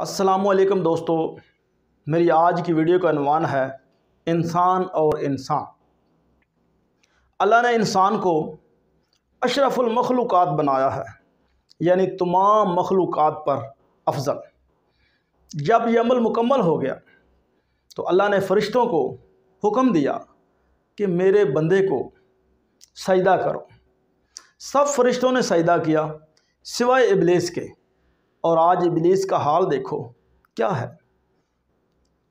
असलकम दोस्तों मेरी आज की वीडियो का अनवान है इंसान और इंसान अल्लाह ने इंसान को अशरफुलमखलूक़ बनाया है यानी तमाम मखलूक़ पर अफजल जब यह अमल मुकम्मल हो गया तो अल्लाह ने फ़रिश्तों को हुक्म दिया कि मेरे बंदे को सजदा करो सब फ़रिश्तों ने सजदा किया सिवाय इबलीस के और आज इबलीस का हाल देखो क्या है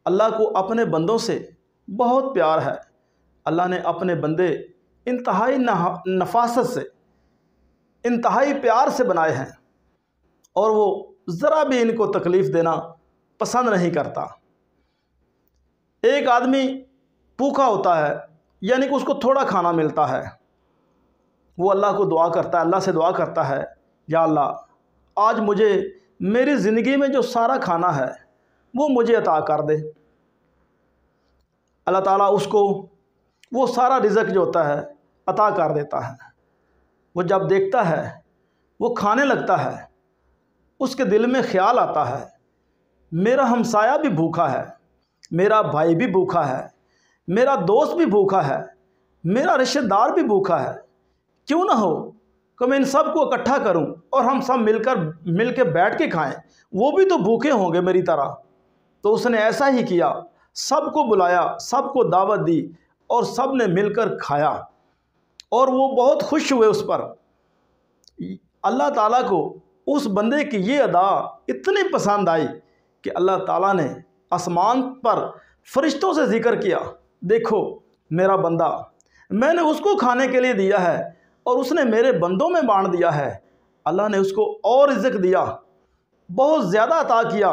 अल्लाह को अपने बंदों से बहुत प्यार है अल्लाह ने अपने बंदे इंतहाई नफासत से इंतहाई प्यार से बनाए हैं और वो ज़रा भी इनको तकलीफ़ देना पसंद नहीं करता एक आदमी भूखा होता है यानी कि उसको थोड़ा खाना मिलता है वो अल्लाह को दुआ करता है अल्लाह से दुआ करता है या अल्लाह आज मुझे मेरी ज़िंदगी में जो सारा खाना है वो मुझे अता कर दे अल्लाह ताला उसको वो सारा रिजक जो होता है अता कर देता है वो जब देखता है वो खाने लगता है उसके दिल में ख्याल आता है मेरा हमसाया भी भूखा है मेरा भाई भी भूखा है मेरा दोस्त भी भूखा है मेरा रिश्तेदार भी भूखा है क्यों ना हो तो मैं इन सब को इकट्ठा करूं और हम सब मिलकर मिल के बैठ के खाएं वो भी तो भूखे होंगे मेरी तरह तो उसने ऐसा ही किया सबको बुलाया सबको दावत दी और सब ने मिलकर खाया और वो बहुत खुश हुए उस पर अल्लाह ताला को उस बंदे की ये अदा इतनी पसंद आई कि अल्लाह ताला ने आसमान पर फरिश्तों से जिक्र किया देखो मेरा बंदा मैंने उसको खाने के लिए दिया है और उसने मेरे बंदों में बाँट दिया है अल्लाह ने उसको और रिजक दिया बहुत ज़्यादा अता किया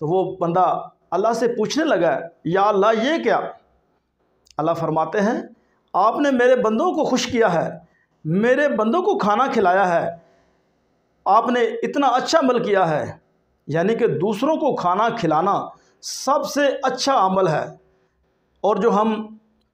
तो वो बंदा अल्लाह से पूछने लगा या अल्लाह ये क्या अल्लाह फरमाते हैं आपने मेरे बंदों को खुश किया है मेरे बंदों को खाना खिलाया है आपने इतना अच्छा अमल किया है यानी कि दूसरों को खाना खिलाना सबसे अच्छा अमल है और जो हम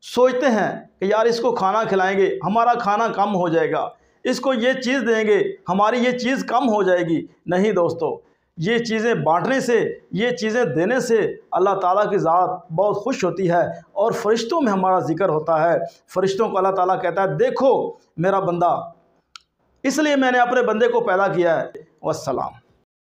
सोचते हैं कि यार इसको खाना खिलाएंगे हमारा खाना कम हो जाएगा इसको ये चीज़ देंगे हमारी ये चीज़ कम हो जाएगी नहीं दोस्तों ये चीज़ें बांटने से ये चीज़ें देने से अल्लाह ताला की ज़ात बहुत खुश होती है और फरिश्तों में हमारा जिक्र होता है फरिश्तों को अल्लाह ताला कहता है देखो मेरा बंदा इसलिए मैंने अपने बंदे को पैदा किया है वसलाम